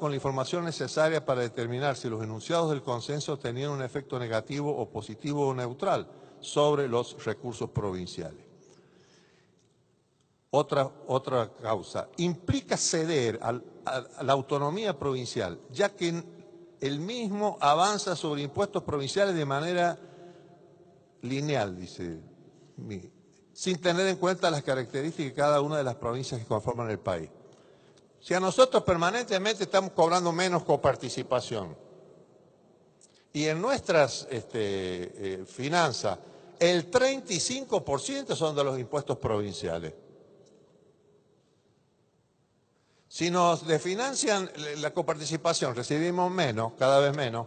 con la información necesaria para determinar si los enunciados del consenso tenían un efecto negativo o positivo o neutral sobre los recursos provinciales. Otra, otra causa, implica ceder a, la autonomía provincial, ya que el mismo avanza sobre impuestos provinciales de manera lineal, dice sin tener en cuenta las características de cada una de las provincias que conforman el país. Si a nosotros permanentemente estamos cobrando menos coparticipación y en nuestras este, eh, finanzas el 35% son de los impuestos provinciales. Si nos desfinancian la coparticipación, recibimos menos, cada vez menos,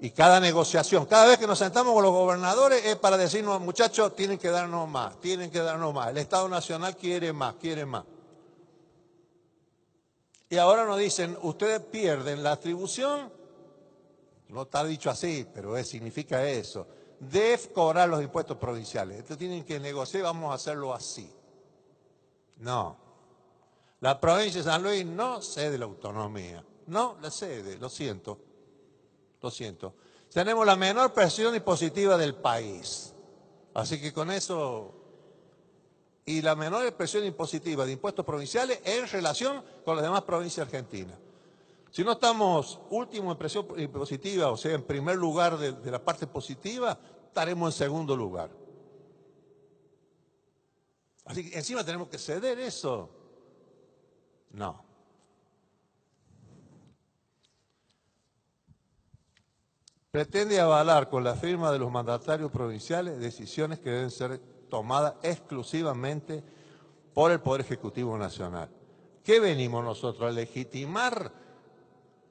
y cada negociación, cada vez que nos sentamos con los gobernadores es para decirnos, muchachos, tienen que darnos más, tienen que darnos más, el Estado Nacional quiere más, quiere más. Y ahora nos dicen, ustedes pierden la atribución, no está dicho así, pero es, significa eso, de cobrar los impuestos provinciales. Esto tienen que negociar, vamos a hacerlo así. No. La provincia de San Luis no cede la autonomía. No la cede, lo siento. Lo siento. Tenemos la menor presión impositiva del país. Así que con eso y la menor expresión impositiva de impuestos provinciales en relación con las demás provincias argentinas. Si no estamos último en presión impositiva, o sea, en primer lugar de, de, la parte positiva, estaremos en segundo lugar. Así que encima tenemos que ceder eso. No. Pretende avalar con la firma de los mandatarios provinciales decisiones que deben ser tomada exclusivamente por el Poder Ejecutivo Nacional. ¿Qué venimos nosotros? ¿A legitimar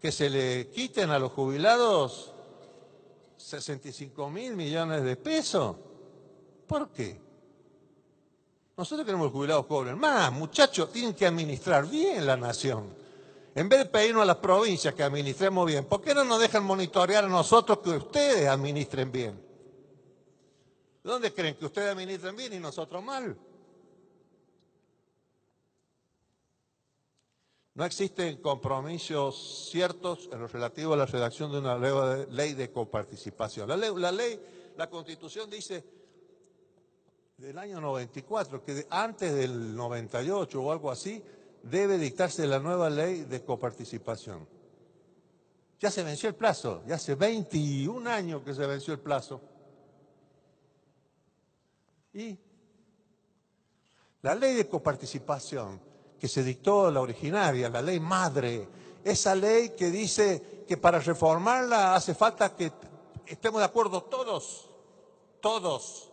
que se le quiten a los jubilados 65 mil millones de pesos? ¿Por qué? Nosotros queremos que los jubilados cobren más, muchachos, tienen que administrar bien la nación. En vez de pedirnos a las provincias que administremos bien, ¿por qué no nos dejan monitorear a nosotros que ustedes administren bien? ¿Dónde creen que ustedes administran bien y nosotros mal? No existen compromisos ciertos en lo relativo a la redacción de una nueva ley de coparticipación. La ley, la, ley, la constitución dice del año 94, que antes del 98 o algo así, debe dictarse la nueva ley de coparticipación. Ya se venció el plazo, ya hace 21 años que se venció el plazo. Y la ley de coparticipación que se dictó la originaria, la ley madre, esa ley que dice que para reformarla hace falta que estemos de acuerdo todos, todos.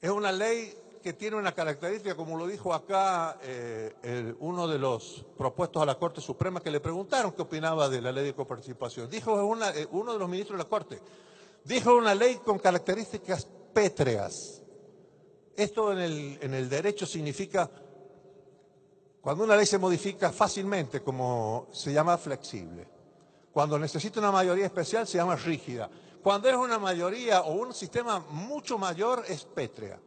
Es una ley que tiene una característica, como lo dijo acá eh, uno de los propuestos a la Corte Suprema, que le preguntaron qué opinaba de la ley de coparticipación. Dijo eh, uno de los ministros de la Corte, dijo una ley con características pétreas. Esto en el, en el derecho significa, cuando una ley se modifica fácilmente, como se llama flexible. Cuando necesita una mayoría especial, se llama rígida. Cuando es una mayoría o un sistema mucho mayor, es pétrea.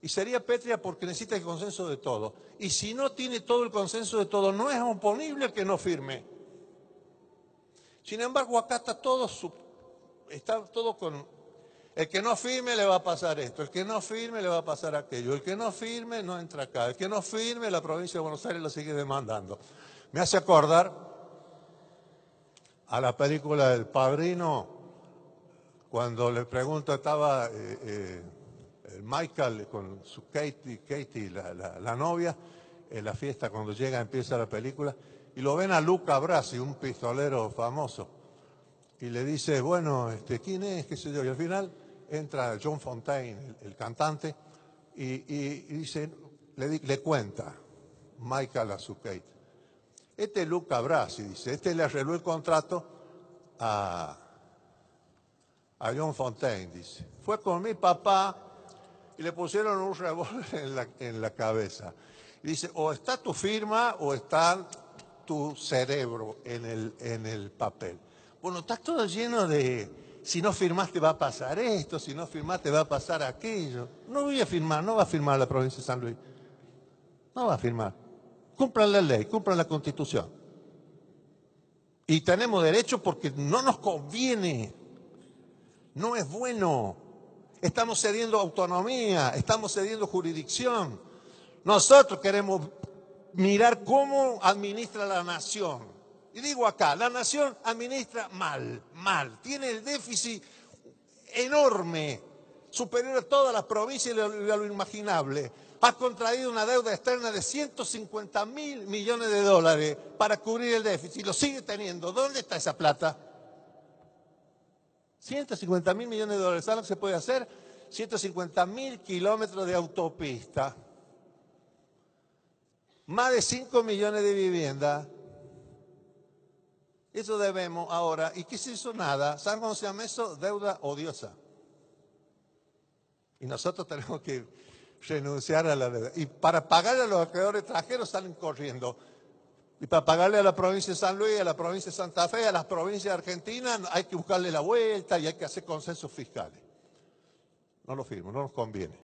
Y sería pétrea porque necesita el consenso de todo. Y si no tiene todo el consenso de todo, no es oponible que no firme. Sin embargo, acá todo, su, está todo con el que no firme le va a pasar esto, el que no firme le va a pasar aquello, el que no firme no entra acá, el que no firme la provincia de Buenos Aires lo sigue demandando. Me hace acordar a la película del padrino, cuando le pregunta, estaba eh, eh, Michael con su Katie, Katie la, novia, en la fiesta, cuando llega empieza la película, y lo ven a Luca Brasi, un pistolero famoso, y le dice, bueno, este, ¿quién es? ¿Qué sé yo? Y al final entra John Fontaine, el, cantante, y, le, cuenta Michael Azucate. Este es este Luca Brasi, dice, este le arregló el contrato a, John Fontaine, dice, fue con mi papá y le pusieron un revólver en la, en la cabeza. dice, o está tu firma o está tu cerebro en el, en el papel. Bueno, está todo lleno de, si no firmaste va a pasar esto, si no firmaste va a pasar aquello. No voy a firmar, no va a firmar la provincia de San Luis. No va a firmar. Cumplan la ley, cumplan la constitución. Y tenemos derecho porque no nos conviene. No es bueno. Estamos cediendo autonomía, estamos cediendo jurisdicción. Nosotros queremos mirar cómo administra la nación. Y digo acá, la nación administra mal, mal, tiene el déficit enorme, superior a todas las provincias y a lo imaginable. Ha contraído una deuda externa de 150 mil millones de dólares para cubrir el déficit. Lo sigue teniendo. ¿Dónde está esa plata? 150 mil millones de dólares. ¿Saben lo que se puede hacer? 150 mil kilómetros de autopista. Más de 5 millones de viviendas eso debemos ahora. ¿Y qué se hizo nada? ¿Saben cómo se llama eso? Deuda odiosa. Y nosotros tenemos que renunciar a la deuda. Y para pagarle a los acreedores extranjeros salen corriendo. Y para pagarle a la provincia de San Luis, a la provincia de Santa Fe, a las provincias argentinas, hay que buscarle la vuelta y hay que hacer consensos fiscales. No lo firmo, no nos conviene.